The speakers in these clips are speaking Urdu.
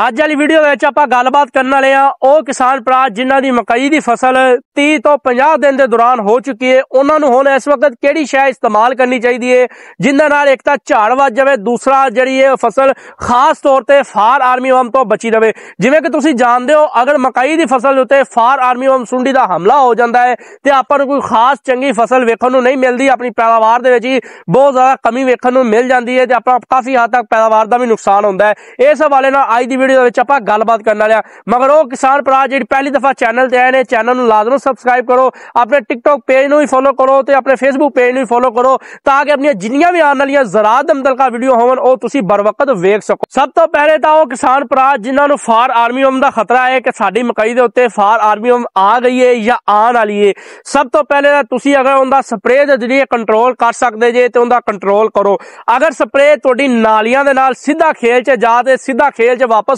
اج والی ویڈیو گل بات کرنے والے ہاں وہ کسان پڑا جنہیں مکئی کی فصل تی دن کے دوران ہو چکی ہے انہوں نے ہوں اس وقت کہڑی شہ استعمال کرنی چاہیے جنہیں ایک تو جھاڑ وج جائے دوسرا جی فصل خاص طور پہ فار آرمی ہوم تو بچی رہے جی جانتے ہو اگر مکئی کی فصل اُسے فار آرمی ہوم سونڈی کا حملہ ہو جاتا ہے تو آپ کو کوئی خاص چن فصل ویکھن کو نہیں ملتی اپنی پیداوار درج ہی بہت زیادہ کمی ویکھوں کو مل جاتی ہے تو اپنا کافی حد تک پیداوار کا بھی نقصان ہوتا ہے اس حوالے سے آج کی گلات کرنے والے مگر وہ کسان پرا جی پہلی دفعہ چینل چینل سبسکرائب کرو اپنے ٹکٹاک پیج نو فالو کرونے فیسبک پیج نو فالو کرو تاکہ اپنی جن والی زراعت ہو سب تو پہلے تو فار آرمی وم کا خطرہ ہے کہ ساڑی مکئی کے فار آرمی ہوم آ گئی ہے یا آئیے سب تو پہلے اگر اندر سپرے ذریعے کنٹرول کر سکتے جی تو کنٹرول کرو اگر سپرے تویاں سیدا کھیل چیدھا کھیل چاپس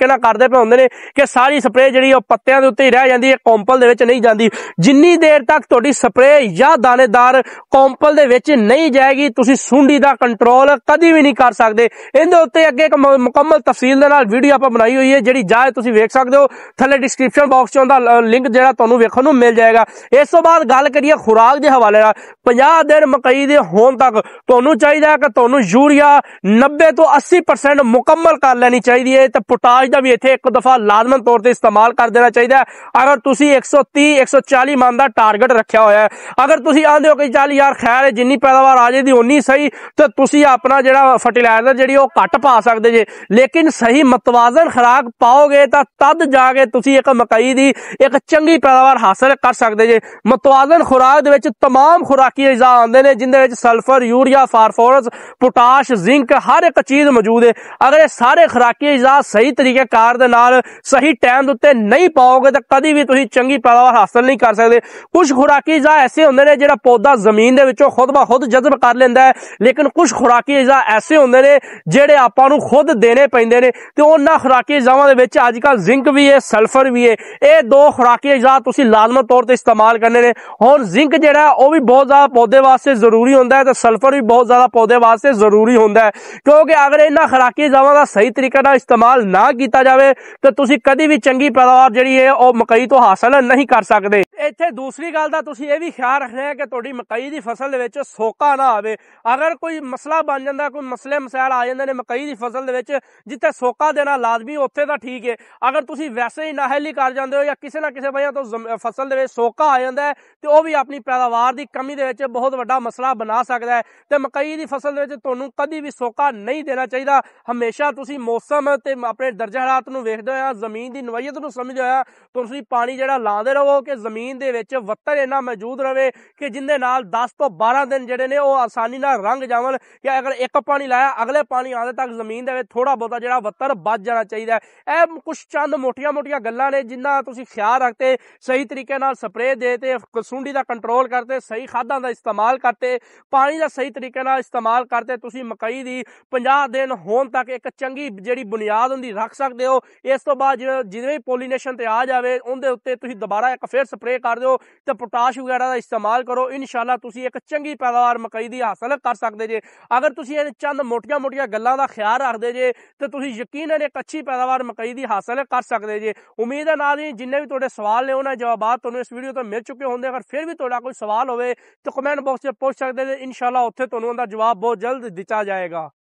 ਤਰੀਕੇ ਨਾਲ ਕਰਦੇ ਪਏ ਹੁੰਦੇ ਨੇ ਕਿ ਸਾਰੀ ਸਪਰੇਅ ਜਿਹੜੀ ਉਹ ਪੱਤਿਆਂ ਦੇ ਉੱਤੇ ਹੀ ਰਹਿ ਜਾਂਦੀ ਹੈ ਕੰਪਲ ਦੇ ਵਿੱਚ ਨਹੀਂ ਜਾਂਦੀ ਜਿੰਨੀ ਦੇਰ ਤੱਕ ਤੁਹਾਡੀ ਸਪਰੇਅ ਜਾਂ ਦਾਣੇਦਾਰ ਕੰਪਲ ਦੇ ਵਿੱਚ ਨਹੀਂ ਜਾਏਗੀ ਤੁਸੀਂ ਸੁੰਡੀ ਦਾ ਕੰਟਰੋਲ ਕਦੀ ਵੀ ਨਹੀਂ ਕਰ ਸਕਦੇ ਇਹਦੇ ਉੱਤੇ ਅੱਗੇ ਇੱਕ ਮੁਕੰਮਲ ਤਫਸੀਲ ਦੇ ਨਾਲ ਵੀਡੀਓ ਆਪਾਂ ਬਣਾਈ ਹੋਈ ਹੈ ਜਿਹੜੀ ਜਾਏ ਤੁਸੀਂ ਵੇਖ ਸਕਦੇ ਹੋ ਥੱਲੇ ਡਿਸਕ੍ਰਿਪਸ਼ਨ ਬਾਕਸ 'ਚ ਉਹਦਾ ਲਿੰਕ ਜਿਹੜਾ ਤੁਹਾਨੂੰ ਵੇਖਣ ਨੂੰ ਮਿਲ ਜਾਏਗਾ ਇਸ ਤੋਂ ਬਾਅਦ ਗੱਲ ਕਰੀਏ ਖੁਰਾਕ ਦੇ ਹਵਾਲੇ ਨਾਲ 50 ਦਿਨ ਮਕਈ ਦੇ ਹੋਣ ਤੱਕ ਤੁਹਾਨੂੰ ਚਾਹੀਦਾ ਕਿ ਤੁਹਾਨੂੰ ਯੂਰੀਆ 90 ਤੋਂ 80% ਮੁਕੰਮਲ ਕਰ ਲੈਣੀ ਚਾਹੀਦੀ ਹੈ ਤੇ ਪੋਟਾਸ਼ بھی دفا لازمن طور سے استعمال کر دینا چاہیے اگر ایک سو تی سو چالی من کا ٹارگیٹ رکھا ہوا ہے اگر آپ خیر جنگ پیداوار آ جائے این تو اپنا فرٹیلائزر متوازن خوراک پاؤ گے تو تب جا کے مکئی کی ایک چنگی پیداوار حاصل کر سکتے جی متوازن خوراک تمام خوراکی اجاز آتے ہیں جن کے sulphur urea phosphorus potash zinc ہر ایک چیز موجود ہے اگر یہ سارے خوراکی اجزا صحیح طریقے سے صحیح ٹائم نہیں پاؤ گے تو کدی بھی چنگی پیداوار حاصل نہیں کر سکتے کچھ خوراکی اجاز ایسے خود بہ خود جذب کر لینا ہے لیکن کچھ خوراکی اجزا ایسے ہوں جی خود دے پہ خوراکی اجاواج کل زبفر بھی ہے یہ دو خوراکی اجازت لازم طور سے استعمال کرنے میں ہر زنک جہا وہ بھی بہت زیادہ پودے واسطے ضروری ہوں سلفر بھی بہت زیادہ پودے واسطے ضروری ہوں کیونکہ اگر یہاں خوراکی اجاوا کا صحیح طریقے سے استعمال نہ ਕੀਤਾ ਜਾਵੇ ਤੇ ਤੁਸੀਂ ਕਦੀ ਵੀ ਚੰਗੀ ਪੈਦਾਵਾਰ ਜਿਹੜੀ ਹੈ ਉਹ ਮਕਈ ਤੋਂ ਹਾਸਲ ਨਹੀਂ ਕਰ ਸਕਦੇ ਇੱਥੇ ਦੂਸਰੀ ਗੱਲ ਦਾ ਤੁਸੀਂ ਇਹ ਵੀ ਖਿਆਲ ਰੱਖਣਾ ਹੈ ਕਿ ਤੁਹਾਡੀ ਮਕਈ ਦੀ ਫਸਲ ਦੇ ਵਿੱਚ ਸੋਕਾ ਨਾ ਆਵੇ ਅਗਰ ਕੋਈ ਮਸਲਾ ਬਣ ਜਾਂਦਾ ਕੋਈ ਮਸਲੇ ਮਸਾਇਲ ਆ ਜਾਂਦੇ ਨੇ ਮਕਈ ਦੀ ਫਸਲ ਦੇ ਵਿੱਚ ਜਿੱਥੇ ਸੋਕਾ ਦੇਣਾ ਲਾਜ਼ਮੀ ਉੱਥੇ ਤਾਂ ਠੀਕ ਹੈ ਅਗਰ ਤੁਸੀਂ ਵੈਸੇ ਹੀ ਨਾਹਲੀ ਕਰ ਜਾਂਦੇ ਹੋ ਜਾਂ ਕਿਸੇ ਨਾ ਕਿਸੇ ਵਜ੍ਹਾ ਤੋਂ ਫਸਲ ਦੇ ਵਿੱਚ ਸੋਕਾ ਆ ਜਾਂਦਾ ਹੈ ਤੇ ਉਹ ਵੀ ਆਪਣੀ ਪੈਦਾਵਾਰ ਦੀ ਕਮੀ ਦੇ ਵਿੱਚ ਬਹੁਤ ਵੱਡਾ ਮਸਲਾ ਬਣਾ ਸਕਦਾ ਹੈ ਤੇ ਮਕਈ ਦੀ ਫਸਲ ਦੇ ਵਿੱਚ ਤੁਹਾਨੂੰ ਕਦੀ ਵੀ ਸੋਕਾ ਨਹੀਂ ਦੇਣਾ ਚਾਹੀਦਾ ਹਮੇਸ਼ਾ ਤੁਸੀਂ ਮੌਸਮ ਤੇ ਆਪਣੇ ਦਰਜਾ ਹਾਲਾਤ ਨੂੰ ਵੇਖਦੇ ਹੋਇਆ ਜ਼ਮੀਨ ਦੀ ਨਵੀਅਤ ਨੂੰ ਸਮਝਦੇ ਹੋਇਆ ਤੁਸੀਂ ਪਾਣੀ ਜਿਹੜਾ ਲਾਉਂਦੇ ਰਹੋ ਕਿ ਜ਼ਮੀਨ ਜ਼ਮੀਨ ਦੇ ਵਿੱਚ ਵੱਤਰ ਇਹਨਾਂ ਮੌਜੂਦ ਰਵੇ ਕਿ ਜਿੰਦੇ ਨਾਲ 10 ਤੋਂ 12 ਦਿਨ ਜਿਹੜੇ ਨੇ ਉਹ ਆਸਾਨੀ ਨਾਲ ਰੰਗ ਜਾਵਣ ਕਿ ਅਗਰ ਇੱਕ ਪਾਣੀ ਲਾਇਆ ਅਗਲੇ ਪਾਣੀ ਆਉਂਦੇ ਤੱਕ ਜ਼ਮੀਨ ਦੇ ਵਿੱਚ ਥੋੜਾ ਬੋਤਾ ਜਿਹੜਾ ਵੱਤਰ ਬਚ ਜਾਣਾ ਚਾਹੀਦਾ ਇਹ ਕੁਝ ਚੰਦ ਮੋਟੀਆਂ-ਮੋਟੀਆਂ ਗੱਲਾਂ ਨੇ ਜਿੰਨਾ ਤੁਸੀਂ ਖਿਆਲ ਰੱਖਤੇ ਸਹੀ ਤਰੀਕੇ ਨਾਲ ਸਪਰੇਅ ਦੇ ਤੇ ਕਸੂੰਡੀ ਦਾ ਕੰਟਰੋਲ ਕਰਤੇ ਸਹੀ ਖਾਦਾਂ ਦਾ ਇਸਤੇਮਾਲ ਕਰਤੇ ਪਾਣੀ ਦਾ ਸਹੀ ਤਰੀਕੇ ਨਾਲ ਇਸਤੇਮਾਲ ਕਰਤੇ ਤੁਸੀਂ ਮਕਈ ਦੀ 50 ਦਿਨ ਹੋਣ ਤੱਕ ਇੱਕ ਚੰਗੀ ਜਿਹੜੀ ਬੁਨਿਆਦ ਹੁੰਦੀ ਰੱਖ ਸਕਦੇ ਹੋ ਇਸ ਤੋਂ ਬਾਅਦ ਜਿਵੇਂ ਪੋਲੀਨੇਸ਼ਨ ਤੇ ਆ ਜਾਵੇ ਉਹਦੇ ਉੱਤੇ ਤੁਸੀਂ ਦੁਬਾਰਾ ਇੱਕ ਫੇਰ ਸਪਰੇਅ کر دیو پوٹاش وغیرہ دا استعمال کرو انشاءاللہ تسی ایک چنگی پیداوار مکئی دی حاصل کر سکدے جے اگر تسی ان چند موٹیاں موٹیاں گلاں دا خیال رکھدے جے تے تسی یقینا ایک اچھی پیداوار مکئی دی حاصل کر سکدے جے امید ہے ناظرین جن سوال نے انہاں جوابات تانوں اس ویڈیو تو مل چکے ہوندے اگر پھر بھی تہاڈا کوئی سوال ہوئے تو کمنٹ باکس وچ پوچھ سکدے جے انشاءاللہ اوتھے تانوں دا جواب بہت جلد دیا جائے گا